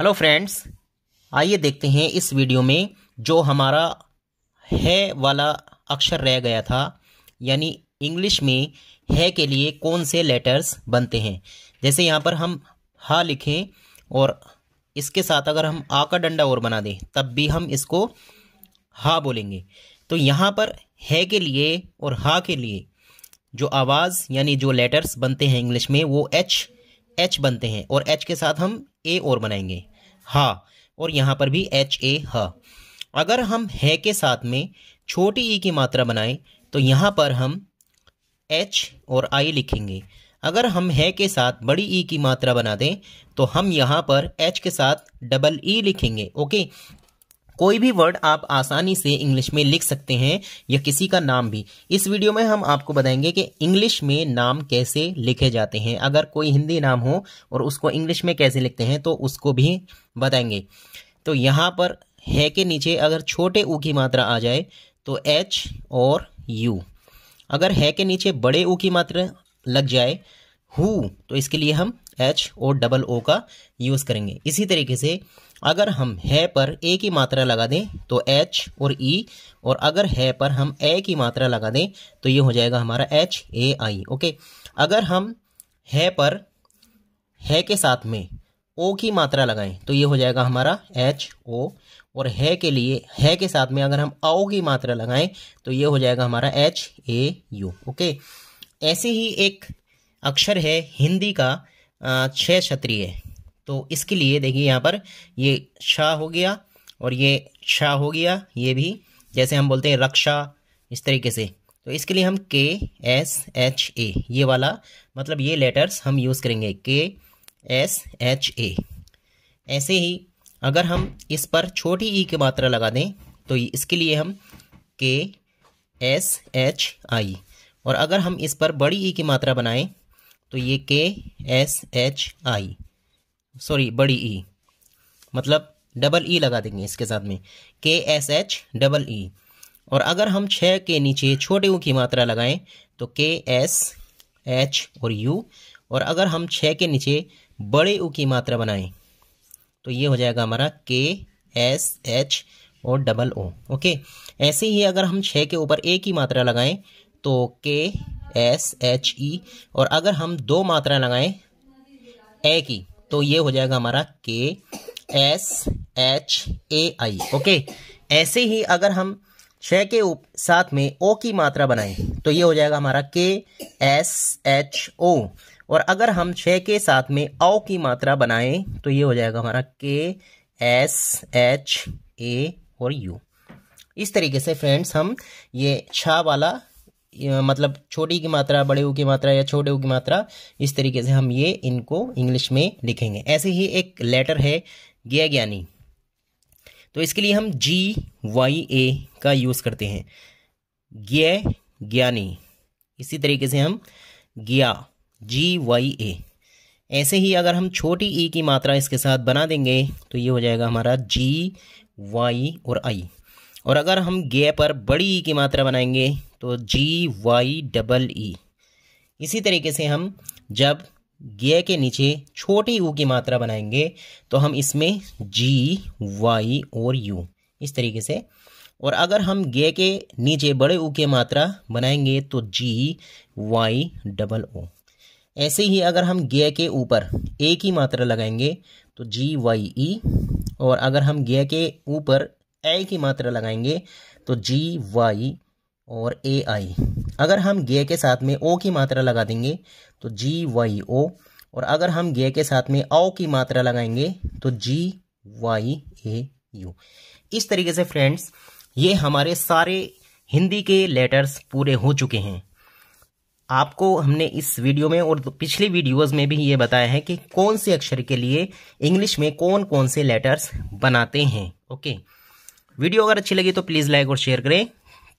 Hello friends आइए देखते हैं इस वीडियो में जो हमारा है वाला अक्षर रह गया था यानी इंग्लिश में है के लिए कौन से लेटर्स बनते हैं जैसे यहाँ पर हम हा लिखें और इसके साथ अगर हम आ का डंडा और बना दें तब भी हम इसको हा बोलेंगे तो यहाँ पर है के लिए और हा के लिए जो आवाज़ यानी जो लेटर्स बनते हैं इंग्लिश में वो एच एच बनते हैं और एच के साथ हम ए और बनाएंगे हा और यहाँ पर भी एच ए ह अगर हम है के साथ में छोटी ई e की मात्रा बनाएं तो यहाँ पर हम एच और आई लिखेंगे अगर हम है के साथ बड़ी ई e की मात्रा बना दें तो हम यहाँ पर एच के साथ डबल ई e लिखेंगे ओके कोई भी वर्ड आप आसानी से इंग्लिश में लिख सकते हैं या किसी का नाम भी इस वीडियो में हम आपको बताएंगे कि इंग्लिश में नाम कैसे लिखे जाते हैं अगर कोई हिंदी नाम हो और उसको इंग्लिश में कैसे लिखते हैं तो उसको भी बताएंगे तो यहाँ पर है के नीचे अगर छोटे ऊ की मात्रा आ जाए तो एच और यू अगर है के नीचे बड़े ऊ की मात्रा लग जाए हु तो इसके लिए हम एच और डबल ओ का यूज़ करेंगे इसी तरीके से अगर हम है पर ए की मात्रा लगा दें तो एच और ई e, और अगर है पर हम ए की मात्रा लगा दें तो ये हो जाएगा हमारा एच ए आई ओके अगर हम है पर है के साथ में ओ की मात्रा लगाएं तो ये हो जाएगा हमारा एच ओ और है के लिए है के साथ में अगर हम आओ की मात्रा लगाएं तो ये हो जाएगा हमारा एच ए यू ओके ऐसे ही एक अक्षर है हिंदी का छह क्षत्रिय तो इसके लिए देखिए यहाँ पर ये छा हो गया और ये छा हो गया ये भी जैसे हम बोलते हैं रक्षा इस तरीके से तो इसके लिए हम के एस एच ए ये वाला मतलब ये लेटर्स हम यूज़ करेंगे के एस एच ए ऐसे ही अगर हम इस पर छोटी ई e की मात्रा लगा दें तो इसके लिए हम के एस एच आई और अगर हम इस पर बड़ी ई e की मात्रा बनाएं तो ये के एस एच आई सॉरी बड़ी ई e. मतलब डबल ई e लगा देंगे इसके साथ में के एस एच डबल ई और अगर हम छः के नीचे छोटे ऊ की मात्रा लगाएं तो के एस एच और यू और अगर हम छः के नीचे बड़े ऊ की मात्रा बनाएं तो ये हो जाएगा हमारा के एस एच और डबल ओ ओके ऐसे ही अगर हम छः के ऊपर ए की मात्रा लगाएं तो के एस एच ई और अगर हम दो मात्रा लगाएं ए की तो ये हो जाएगा हमारा K S H A I okay ऐसे ही अगर हम छ के उप साथ में ओ की मात्रा बनाएं तो ये हो जाएगा हमारा के एस एच ओ और अगर हम छ के साथ में औ की मात्रा बनाएं तो ये हो जाएगा हमारा के एस एच ए और यू इस तरीके से फ्रेंड्स हम ये छा वाला मतलब छोटी की मात्रा बड़े ऊ की मात्रा या छोटे ऊ की मात्रा इस तरीके से हम ये इनको इंग्लिश में लिखेंगे ऐसे ही एक लेटर है गे ज्ञानी तो इसके लिए हम जी वाई ए का यूज़ करते हैं गे ज्ञानी इसी तरीके से हम गया जी वाई ए ऐसे ही अगर हम छोटी ई e की मात्रा इसके साथ बना देंगे तो ये हो जाएगा हमारा जी वाई और आई और अगर हम गे पर बड़ी ई e की मात्रा बनाएंगे तो जी वाई डबल ई इसी तरीके से हम जब गे के नीचे छोटी ऊ की मात्रा बनाएंगे तो हम इसमें जी वाई और यू इस तरीके से और अगर हम गे के नीचे बड़े ऊ की मात्रा बनाएंगे तो जी वाई डबल ओ ऐसे ही अगर हम गे के ऊपर ए की मात्रा लगाएंगे तो जी वाई ई और अगर हम गे के ऊपर ए की मात्रा लगाएंगे तो जी वाई और ए आई अगर हम गे के साथ में ओ की मात्रा लगा देंगे तो जी वाई ओ और अगर हम गे के साथ में आओ की मात्रा लगाएंगे तो जी वाई ए यू इस तरीके से फ्रेंड्स ये हमारे सारे हिंदी के लेटर्स पूरे हो चुके हैं आपको हमने इस वीडियो में और पिछले वीडियोस में भी ये बताया है कि कौन से अक्षर के लिए इंग्लिश में कौन कौन से लेटर्स बनाते हैं ओके वीडियो अगर अच्छी लगी तो प्लीज़ लाइक और शेयर करें